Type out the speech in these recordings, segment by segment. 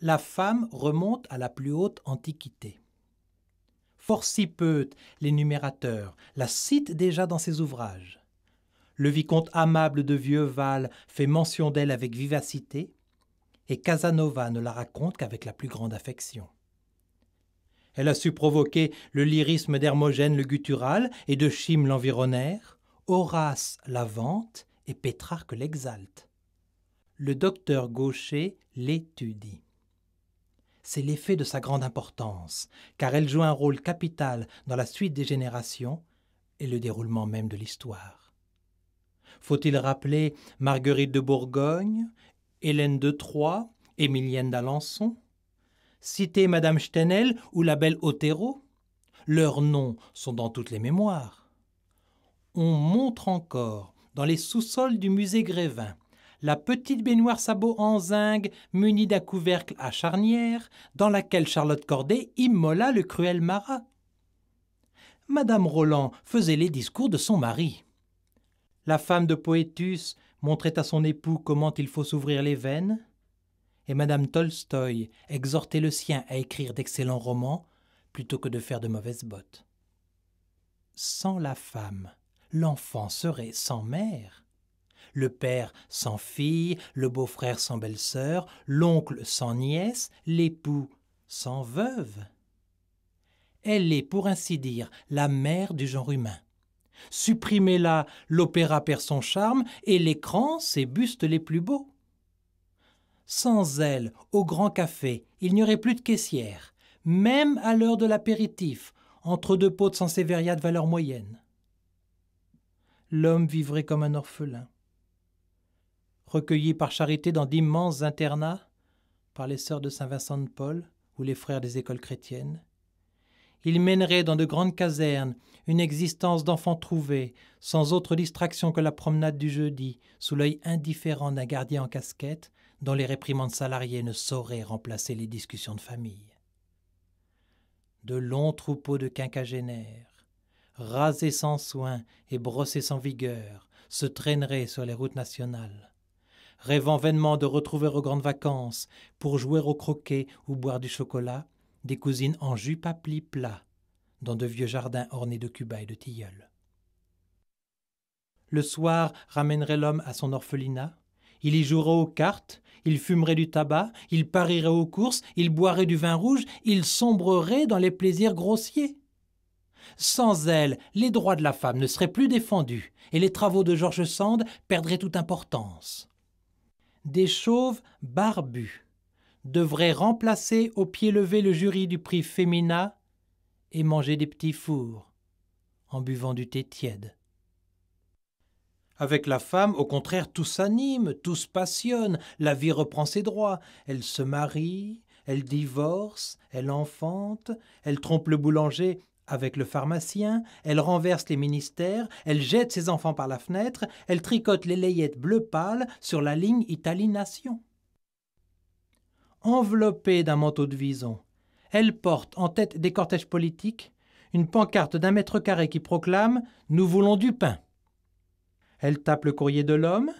la femme remonte à la plus haute antiquité. Fort si peu les numérateurs la cite déjà dans ses ouvrages. Le vicomte amable de Vieuxval fait mention d'elle avec vivacité, et Casanova ne la raconte qu'avec la plus grande affection. Elle a su provoquer le lyrisme d'Hermogène le guttural et de Chime l'environnaire, Horace la vante et Pétrarque l'exalte. Le docteur Gaucher l'étudie c'est l'effet de sa grande importance, car elle joue un rôle capital dans la suite des générations et le déroulement même de l'histoire. Faut-il rappeler Marguerite de Bourgogne, Hélène de Troyes, Émilienne d'Alençon Citer Madame Stenel ou la belle Otero Leurs noms sont dans toutes les mémoires. On montre encore, dans les sous-sols du musée Grévin, la petite baignoire sabot en zinc munie d'un couvercle à charnière dans laquelle Charlotte Corday immola le cruel marat. Madame Roland faisait les discours de son mari. La femme de Poétus montrait à son époux comment il faut s'ouvrir les veines, et Madame Tolstoï exhortait le sien à écrire d'excellents romans plutôt que de faire de mauvaises bottes. Sans la femme, l'enfant serait sans mère le père sans fille, le beau-frère sans belle-sœur, l'oncle sans nièce, l'époux sans veuve. Elle est, pour ainsi dire, la mère du genre humain. Supprimez-la, l'opéra perd son charme et l'écran ses bustes les plus beaux. Sans elle, au grand café, il n'y aurait plus de caissière, même à l'heure de l'apéritif, entre deux pots sans sévéria de valeur moyenne. L'homme vivrait comme un orphelin recueillis par charité dans d'immenses internats par les sœurs de Saint Vincent de Paul ou les frères des écoles chrétiennes. Ils mèneraient dans de grandes casernes une existence d'enfants trouvés, sans autre distraction que la promenade du jeudi, sous l'œil indifférent d'un gardien en casquette, dont les réprimandes salariées ne sauraient remplacer les discussions de famille. De longs troupeaux de quinquagénaires, rasés sans soin et brossés sans vigueur, se traîneraient sur les routes nationales, rêvant vainement de retrouver aux grandes vacances pour jouer au croquet ou boire du chocolat, des cousines en jupe à plis plats, dans de vieux jardins ornés de cuba et de tilleuls. Le soir ramènerait l'homme à son orphelinat, il y jouerait aux cartes, il fumerait du tabac, il parierait aux courses, il boirait du vin rouge, il sombrerait dans les plaisirs grossiers. Sans elle, les droits de la femme ne seraient plus défendus, et les travaux de George Sand perdraient toute importance des chauves barbus devraient remplacer au pied levé le jury du prix Femina et manger des petits fours en buvant du thé tiède. Avec la femme, au contraire, tout s'anime, tout se passionne, la vie reprend ses droits, elle se marie, elle divorce, elle enfante, elle trompe le boulanger avec le pharmacien, elle renverse les ministères, elle jette ses enfants par la fenêtre, elle tricote les layettes bleu pâle sur la ligne Italie-Nation. Enveloppée d'un manteau de vison, elle porte en tête des cortèges politiques une pancarte d'un mètre carré qui proclame Nous voulons du pain. Elle tape le courrier de l'homme,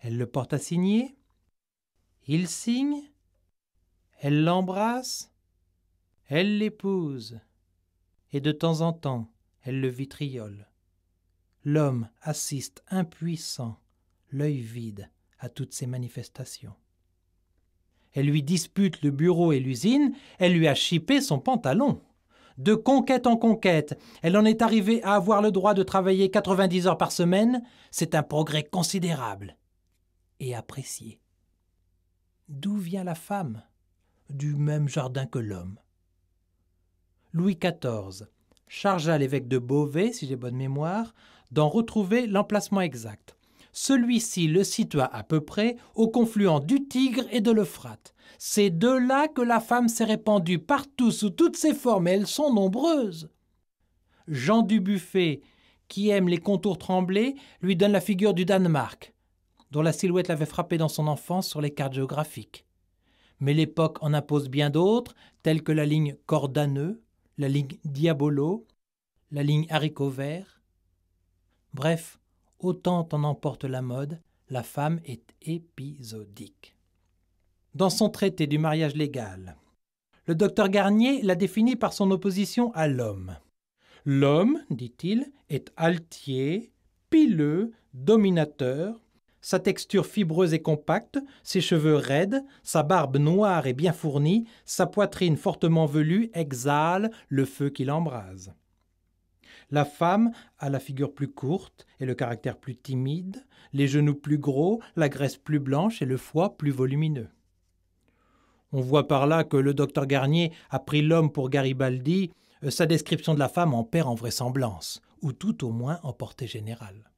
elle le porte à signer, il signe, elle l'embrasse, elle l'épouse et de temps en temps elle le vitriole. L'homme assiste impuissant, l'œil vide, à toutes ces manifestations. Elle lui dispute le bureau et l'usine, elle lui a chipé son pantalon. De conquête en conquête, elle en est arrivée à avoir le droit de travailler 90 heures par semaine, c'est un progrès considérable et apprécié. D'où vient la femme Du même jardin que l'homme. Louis XIV chargea l'évêque de Beauvais, si j'ai bonne mémoire, d'en retrouver l'emplacement exact. Celui-ci le situa à peu près au confluent du Tigre et de l'Euphrate. C'est de là que la femme s'est répandue partout sous toutes ses formes et elles sont nombreuses. Jean Dubuffet, qui aime les contours tremblés, lui donne la figure du Danemark, dont la silhouette l'avait frappé dans son enfance sur les cartes géographiques. Mais l'époque en impose bien d'autres, telles que la ligne Cordaneux, la ligne Diabolo, la ligne haricot vert. Bref, autant en emporte la mode, la femme est épisodique. Dans son traité du mariage légal, le docteur Garnier la définit par son opposition à l'homme. L'homme, dit-il, est altier, pileux, dominateur, sa texture fibreuse et compacte, ses cheveux raides, sa barbe noire et bien fournie, sa poitrine fortement velue exhalent le feu qui l'embrase. La femme a la figure plus courte et le caractère plus timide, les genoux plus gros, la graisse plus blanche et le foie plus volumineux. On voit par là que le docteur Garnier a pris l'homme pour Garibaldi, euh, sa description de la femme en perd en vraisemblance, ou tout au moins en portée générale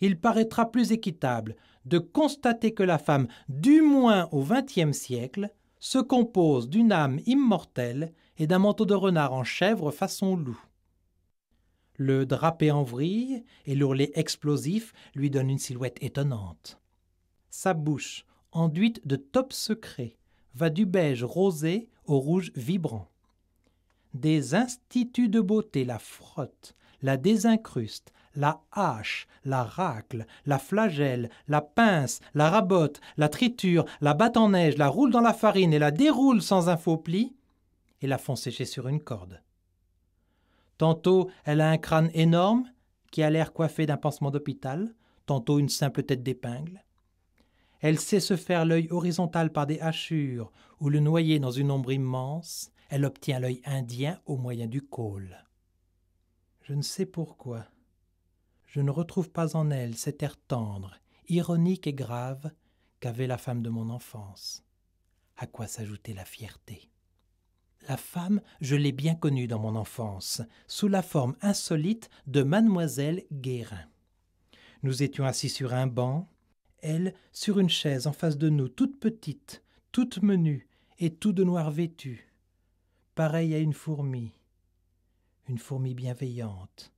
il paraîtra plus équitable de constater que la femme, du moins au XXe siècle, se compose d'une âme immortelle et d'un manteau de renard en chèvre façon loup. Le drapé en vrille et l'ourlet explosif lui donnent une silhouette étonnante. Sa bouche, enduite de top secret, va du beige rosé au rouge vibrant. Des instituts de beauté la frottent, la désincrustent, la hache, la racle, la flagelle, la pince, la rabote, la triture, la batte en neige, la roule dans la farine et la déroule sans un faux pli, et la font sécher sur une corde. Tantôt elle a un crâne énorme qui a l'air coiffé d'un pansement d'hôpital, tantôt une simple tête d'épingle. Elle sait se faire l'œil horizontal par des hachures ou le noyer dans une ombre immense, elle obtient l'œil indien au moyen du col. Je ne sais pourquoi je ne retrouve pas en elle cet air tendre, ironique et grave qu'avait la femme de mon enfance. À quoi s'ajoutait la fierté La femme, je l'ai bien connue dans mon enfance, sous la forme insolite de mademoiselle Guérin. Nous étions assis sur un banc, elle sur une chaise en face de nous, toute petite, toute menue et tout de noir vêtue, pareille à une fourmi, une fourmi bienveillante,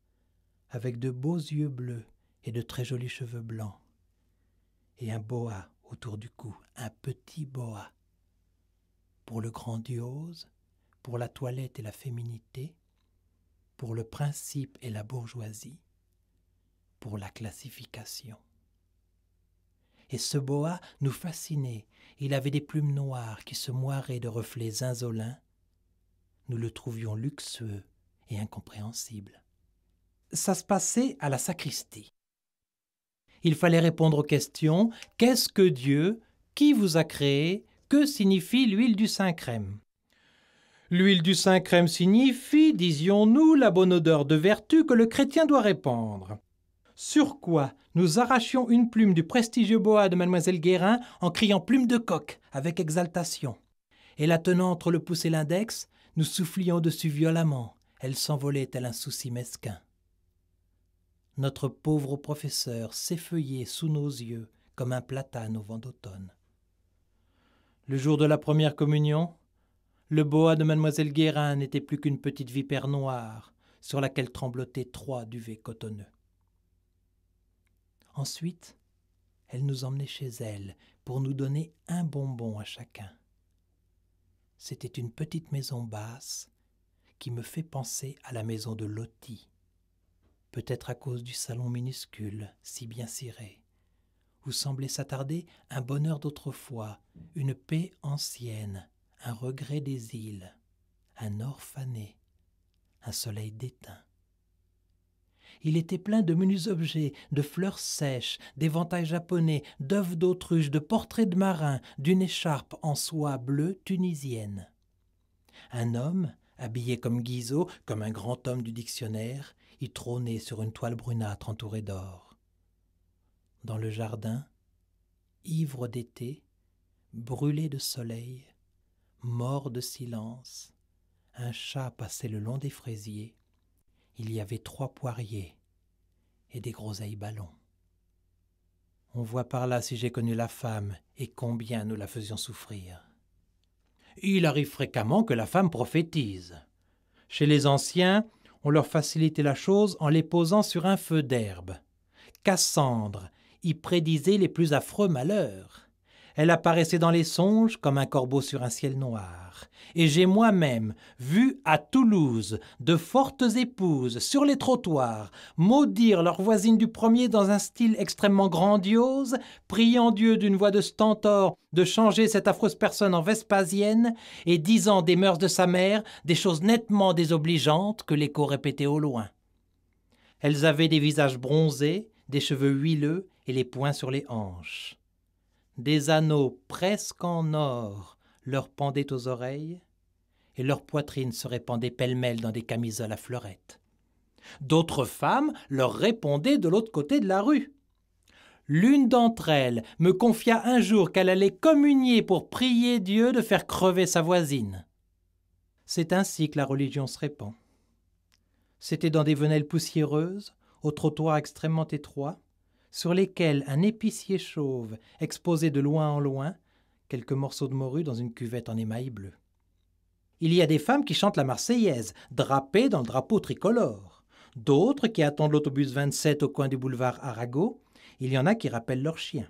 avec de beaux yeux bleus et de très jolis cheveux blancs, et un boa autour du cou, un petit boa. Pour le grandiose, pour la toilette et la féminité, pour le principe et la bourgeoisie, pour la classification. Et ce boa nous fascinait, il avait des plumes noires qui se moiraient de reflets insolents. Nous le trouvions luxueux et incompréhensible ça se passait à la sacristie. Il fallait répondre aux questions Qu'est-ce que Dieu Qui vous a créé Que signifie l'huile du Saint-Crème L'huile du Saint-Crème signifie, disions-nous, la bonne odeur de vertu que le chrétien doit répandre. Sur quoi nous arrachions une plume du prestigieux boa de Mademoiselle Guérin en criant plume de coq avec exaltation. Et la tenant entre le pouce et l'index, nous soufflions dessus violemment. Elle s'envolait à un souci mesquin. Notre pauvre professeur s'effeuillait sous nos yeux comme un platane au vent d'automne. Le jour de la première communion, le boa de mademoiselle Guérin n'était plus qu'une petite vipère noire sur laquelle tremblotaient trois duvets cotonneux. Ensuite, elle nous emmenait chez elle pour nous donner un bonbon à chacun. C'était une petite maison basse qui me fait penser à la maison de Loti peut-être à cause du salon minuscule, si bien ciré, où semblait s'attarder un bonheur d'autrefois, une paix ancienne, un regret des îles, un or un soleil déteint. Il était plein de menus objets, de fleurs sèches, d'éventails japonais, d'œufs d'autruche, de portraits de marins, d'une écharpe en soie bleue tunisienne. Un homme, habillé comme Guizot, comme un grand homme du dictionnaire, y trônait sur une toile brunâtre entourée d'or. Dans le jardin, ivre d'été, brûlé de soleil, mort de silence, un chat passait le long des fraisiers. Il y avait trois poiriers et des groseilles ballons. On voit par là si j'ai connu la femme et combien nous la faisions souffrir. Il arrive fréquemment que la femme prophétise. Chez les anciens, on leur facilitait la chose en les posant sur un feu d'herbe. Cassandre y prédisait les plus affreux malheurs. Elle apparaissait dans les songes comme un corbeau sur un ciel noir. Et j'ai moi-même vu à Toulouse de fortes épouses sur les trottoirs maudire leur voisine du premier dans un style extrêmement grandiose, priant Dieu d'une voix de stentor de changer cette affreuse personne en Vespasienne et disant des mœurs de sa mère des choses nettement désobligeantes que l'écho répétait au loin. Elles avaient des visages bronzés, des cheveux huileux et les poings sur les hanches des anneaux presque en or leur pendaient aux oreilles, et leurs poitrine se répandait pêle-mêle dans des camisoles à fleurettes. D'autres femmes leur répondaient de l'autre côté de la rue. L'une d'entre elles me confia un jour qu'elle allait communier pour prier Dieu de faire crever sa voisine. C'est ainsi que la religion se répand. C'était dans des venelles poussiéreuses, au trottoir extrêmement étroit sur lesquels un épicier chauve exposait de loin en loin quelques morceaux de morue dans une cuvette en émail bleu. Il y a des femmes qui chantent la Marseillaise, drapées dans le drapeau tricolore, d'autres qui attendent l'autobus 27 au coin du boulevard Arago, il y en a qui rappellent leurs chiens.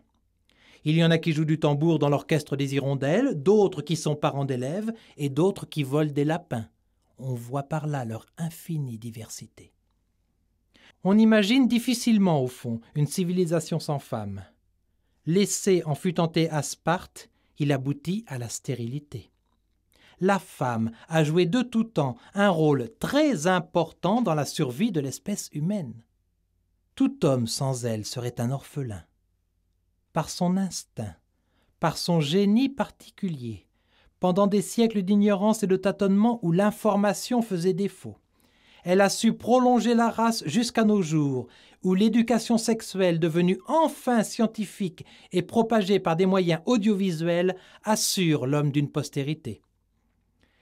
Il y en a qui jouent du tambour dans l'orchestre des hirondelles, d'autres qui sont parents d'élèves et d'autres qui volent des lapins. On voit par là leur infinie diversité. On imagine difficilement, au fond, une civilisation sans femme. L'essai en fut tenté à Sparte, il aboutit à la stérilité. La femme a joué de tout temps un rôle très important dans la survie de l'espèce humaine. Tout homme sans elle serait un orphelin. Par son instinct, par son génie particulier, pendant des siècles d'ignorance et de tâtonnement où l'information faisait défaut, elle a su prolonger la race jusqu'à nos jours, où l'éducation sexuelle devenue enfin scientifique et propagée par des moyens audiovisuels assure l'homme d'une postérité.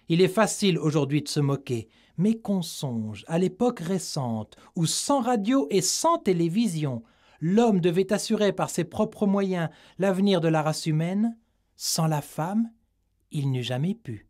Il est facile aujourd'hui de se moquer, mais qu'on songe à l'époque récente où sans radio et sans télévision, l'homme devait assurer par ses propres moyens l'avenir de la race humaine, sans la femme, il n'eût jamais pu.